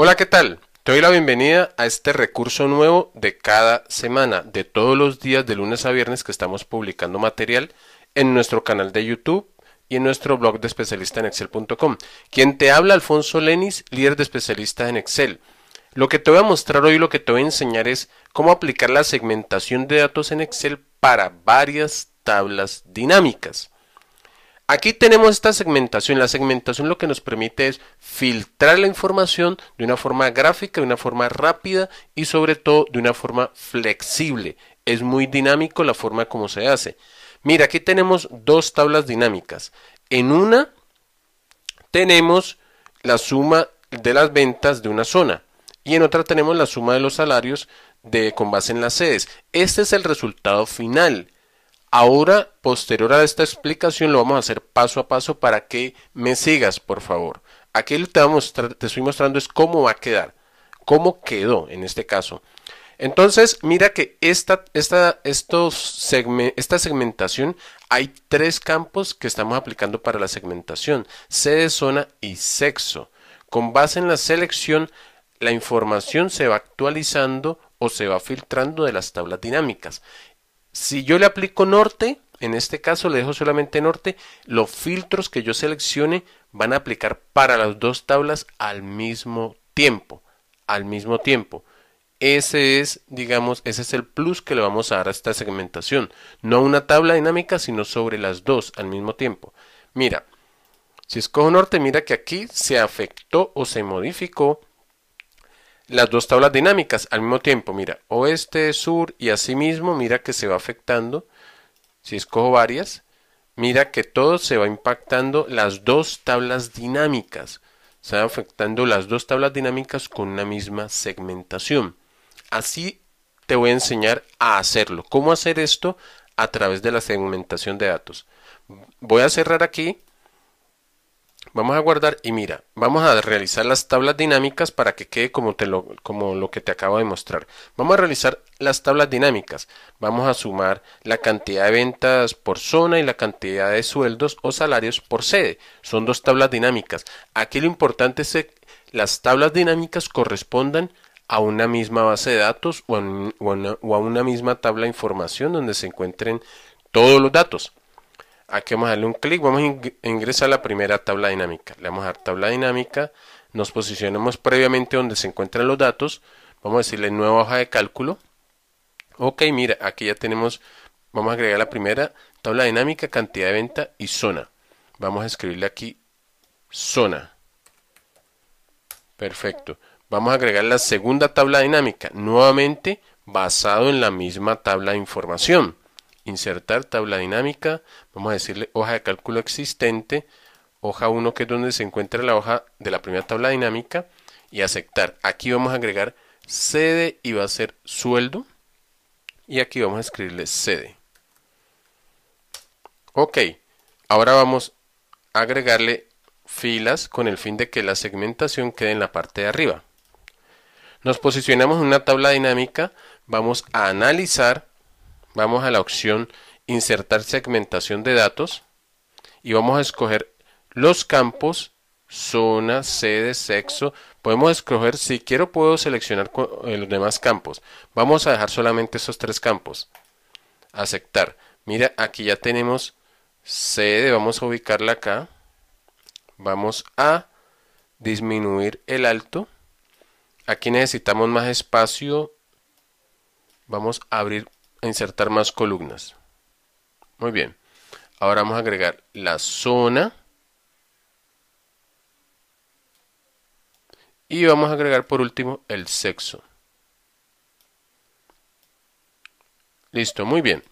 Hola, ¿qué tal? Te doy la bienvenida a este recurso nuevo de cada semana, de todos los días de lunes a viernes que estamos publicando material en nuestro canal de YouTube y en nuestro blog de especialista en excel.com. Quien te habla, Alfonso Lenis, líder de especialistas en Excel. Lo que te voy a mostrar hoy, lo que te voy a enseñar es cómo aplicar la segmentación de datos en Excel para varias tablas dinámicas. Aquí tenemos esta segmentación. La segmentación lo que nos permite es filtrar la información de una forma gráfica, de una forma rápida y sobre todo de una forma flexible. Es muy dinámico la forma como se hace. Mira, aquí tenemos dos tablas dinámicas. En una tenemos la suma de las ventas de una zona y en otra tenemos la suma de los salarios de, con base en las sedes. Este es el resultado final. Ahora, posterior a esta explicación, lo vamos a hacer paso a paso para que me sigas, por favor. Aquí te, te estoy mostrando es cómo va a quedar, cómo quedó en este caso. Entonces, mira que esta, estos esta segmentación, hay tres campos que estamos aplicando para la segmentación, sede, zona y sexo. Con base en la selección, la información se va actualizando o se va filtrando de las tablas dinámicas si yo le aplico norte, en este caso le dejo solamente norte, los filtros que yo seleccione van a aplicar para las dos tablas al mismo tiempo, al mismo tiempo. Ese es, digamos, ese es el plus que le vamos a dar a esta segmentación. No una tabla dinámica, sino sobre las dos al mismo tiempo. Mira, si escojo norte, mira que aquí se afectó o se modificó las dos tablas dinámicas al mismo tiempo, mira, oeste, sur y asimismo, mira que se va afectando, si escojo varias, mira que todo se va impactando las dos tablas dinámicas, se va afectando las dos tablas dinámicas con una misma segmentación. Así te voy a enseñar a hacerlo. ¿Cómo hacer esto? A través de la segmentación de datos. Voy a cerrar aquí Vamos a guardar y mira, vamos a realizar las tablas dinámicas para que quede como, lo, que te acabo de mostrar. Vamos a realizar las tablas dinámicas. Vamos a sumar la cantidad de ventas por zona y la cantidad de sueldos o salarios por sede. Son dos tablas dinámicas. Aquí lo importante es que las tablas dinámicas correspondan a una misma base de datos o a una misma tabla de información donde se encuentren todos los datos. Aquí vamos a darle un clic, vamos a ingresar a la primera tabla dinámica. Le vamos a dar tabla dinámica, nos posicionamos previamente donde se encuentran los datos. Vamos a decirle nueva hoja de cálculo. Ok, mira, aquí ya tenemos, vamos a agregar la primera tabla dinámica, cantidad de venta y zona. Vamos a escribirle aquí zona. Perfecto. Vamos a agregar la segunda tabla dinámica, nuevamente basado en la misma tabla de información insertar tabla dinámica, vamos a decirle hoja de cálculo existente, hoja 1 que es donde se encuentra la hoja de la primera tabla dinámica y aceptar. Aquí vamos a agregar sede y va a ser sueldo y aquí vamos a escribirle sede. Ok, ahora vamos a agregarle filas con el fin de que la segmentación quede en la parte de arriba. Nos posicionamos en una tabla dinámica, vamos a analizar Vamos a la opción insertar segmentación de datos y vamos a escoger los campos, zona, sede, sexo. Podemos escoger, si quiero puedo seleccionar eh, los demás campos. Vamos a dejar solamente esos tres campos. Aceptar. Mira, aquí ya tenemos sede, vamos a ubicarla acá. Vamos a disminuir el alto. Aquí necesitamos más espacio. Vamos a abrir insertar más columnas. Muy bien. Ahora vamos a agregar la zona. Y vamos a agregar por último el sexo. Listo, muy bien.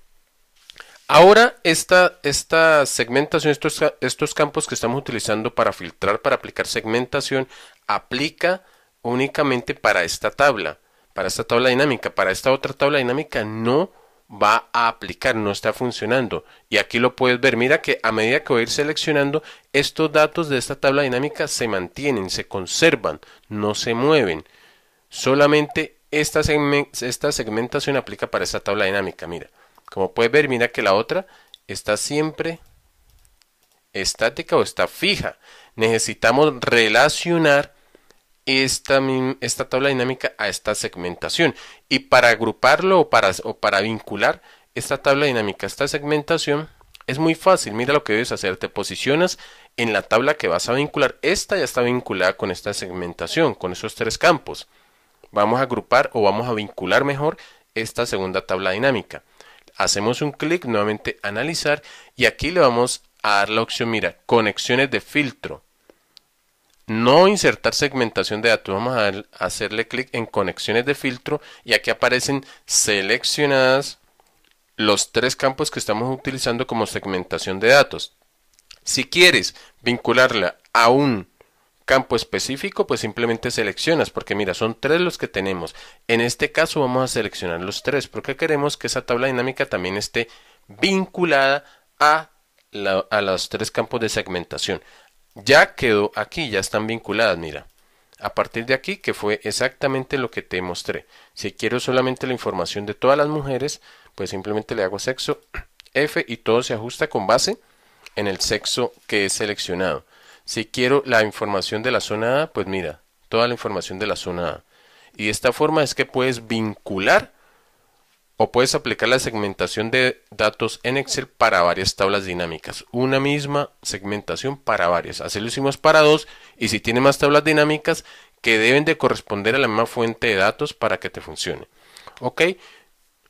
Ahora esta, esta segmentación, estos, estos campos que estamos utilizando para filtrar, para aplicar segmentación, aplica únicamente para esta tabla para esta tabla dinámica. Para esta otra tabla dinámica no va a aplicar, no está funcionando. Y aquí lo puedes ver, mira que a medida que voy a ir seleccionando, estos datos de esta tabla dinámica se mantienen, se conservan, no se mueven. Solamente esta, segmentación aplica para esta tabla dinámica, mira. Como puedes ver, mira que la otra está siempre estática o está fija. Necesitamos relacionar esta, tabla dinámica a esta segmentación. Y para agruparlo o para, o para vincular esta tabla dinámica a esta segmentación, es muy fácil, mira lo que debes hacer, te posicionas en la tabla que vas a vincular. Esta ya está vinculada con esta segmentación, con esos tres campos. Vamos a agrupar o vamos a vincular mejor esta segunda tabla dinámica. Hacemos un clic, nuevamente analizar, y aquí le vamos a dar la opción, mira, conexiones de filtro. No insertar segmentación de datos. Vamos a hacerle clic en conexiones de filtro y aquí aparecen seleccionadas los tres campos que estamos utilizando como segmentación de datos. Si quieres vincularla a un campo específico, pues simplemente seleccionas, porque mira, son tres los que tenemos. En este caso vamos a seleccionar los tres, porque queremos que esa tabla dinámica también esté vinculada a, a los tres campos de segmentación. Ya quedó aquí, ya están vinculadas, mira. A partir de aquí, que fue exactamente lo que te mostré. Si quiero solamente la información de todas las mujeres, pues simplemente le hago sexo F y todo se ajusta con base en el sexo que he seleccionado. Si quiero la información de la zona A, pues mira, toda la información de la zona A. Y de esta forma es que puedes vincular o puedes aplicar la segmentación de datos en Excel para varias tablas dinámicas. Una misma segmentación para varias. Así lo hicimos para dos. Y si tiene más tablas dinámicas que deben de corresponder a la misma fuente de datos para que te funcione. Ok.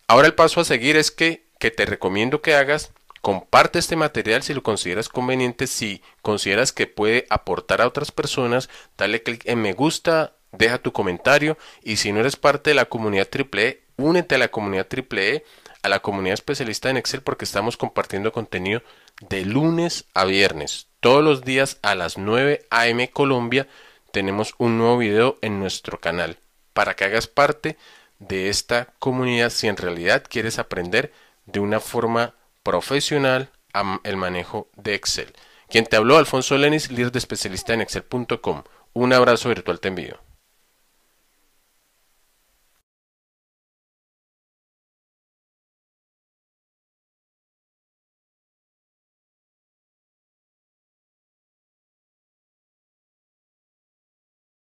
Ahora el paso a seguir es que, te recomiendo que hagas. Comparte este material si lo consideras conveniente. Si consideras que puede aportar a otras personas, dale clic en me gusta, deja tu comentario. Y si no eres parte de la comunidad triple e, únete a la comunidad triple E, a la comunidad especialista en Excel porque estamos compartiendo contenido de lunes a viernes. Todos los días a las 9 a.m. Colombia tenemos un nuevo video en nuestro canal para que hagas parte de esta comunidad si en realidad quieres aprender de una forma profesional el manejo de Excel. Quien te habló, Alfonso Lenis, líder de especialista en Excel.com. Un abrazo virtual te envío.